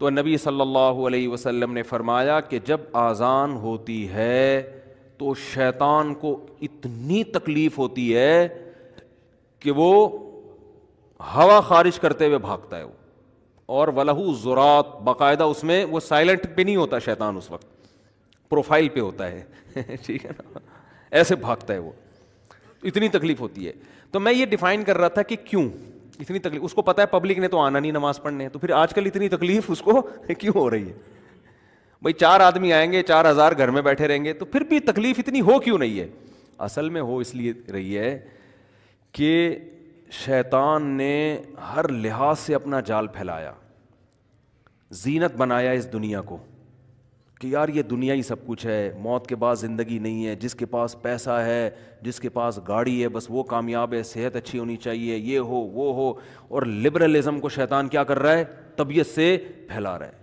तो नबी सल्लल्लाहु अलैहि वसल्लम ने फरमाया कि जब आज़ान होती है तो शैतान को इतनी तकलीफ़ होती है कि वो हवा खारिज करते हुए भागता है वो और वलहू ज़ुरात बाकायदा उसमें वो साइलेंट पे नहीं होता शैतान उस वक्त प्रोफाइल पे होता है ठीक है ना ऐसे भागता है वो इतनी तकलीफ़ होती है तो मैं ये डिफ़ाइन कर रहा था कि क्यों इतनी तकलीफ उसको पता है पब्लिक ने तो आना नहीं नमाज पढ़ने तो फिर आजकल इतनी तकलीफ उसको क्यों हो रही है भाई चार आदमी आएंगे चार हजार घर में बैठे रहेंगे तो फिर भी तकलीफ इतनी हो क्यों नहीं है असल में हो इसलिए रही है कि शैतान ने हर लिहाज से अपना जाल फैलाया जीनत बनाया इस दुनिया को कि यार ये दुनिया ही सब कुछ है मौत के बाद ज़िंदगी नहीं है जिसके पास पैसा है जिसके पास गाड़ी है बस वो कामयाब है सेहत अच्छी होनी चाहिए ये हो वो हो और लिबरलिज़म को शैतान क्या कर रहा है तबीयत से फैला रहा है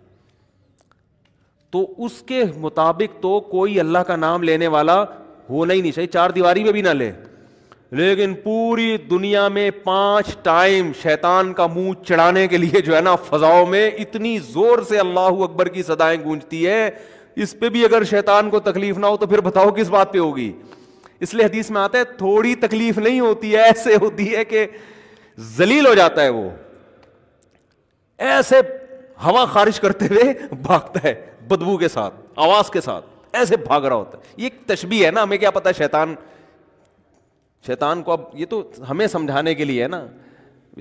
तो उसके मुताबिक तो कोई अल्लाह का नाम लेने वाला होना ही नहीं चाहिए चार दीवारी में भी ना ले लेकिन पूरी दुनिया में पांच टाइम शैतान का मुंह चढ़ाने के लिए जो है ना फजाओं में इतनी जोर से अल्लाह अकबर की सदाएं गूंजती है इस पे भी अगर शैतान को तकलीफ ना हो तो फिर बताओ किस बात पे होगी इसलिए हदीस में आता है थोड़ी तकलीफ नहीं होती है ऐसे होती है कि जलील हो जाता है वो ऐसे हवा खारिश करते हुए भागता है बदबू के साथ आवाज के साथ ऐसे भाग रहा होता है ये तशबी है ना हमें क्या पता है शैतान शैतान को अब ये तो हमें समझाने के लिए है ना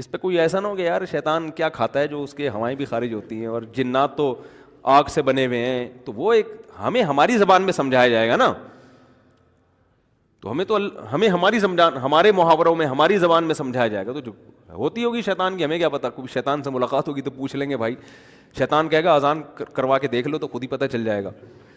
इस पर कोई ऐसा ना हो कि यार शैतान क्या खाता है जो उसके हवाएं भी खारिज होती हैं और जिन्ना तो आग से बने हुए हैं तो वो एक हमें हमारी जबान में समझाया जाएगा ना तो हमें तो हमें हमारी समझा हमारे मुहावरों में हमारी जबान में समझाया जाएगा तो जो होती होगी शैतान की हमें क्या पता कोई शैतान से मुलाकात होगी तो पूछ लेंगे भाई शैतान कहेगा अजान करवा के देख लो तो खुद ही पता चल जाएगा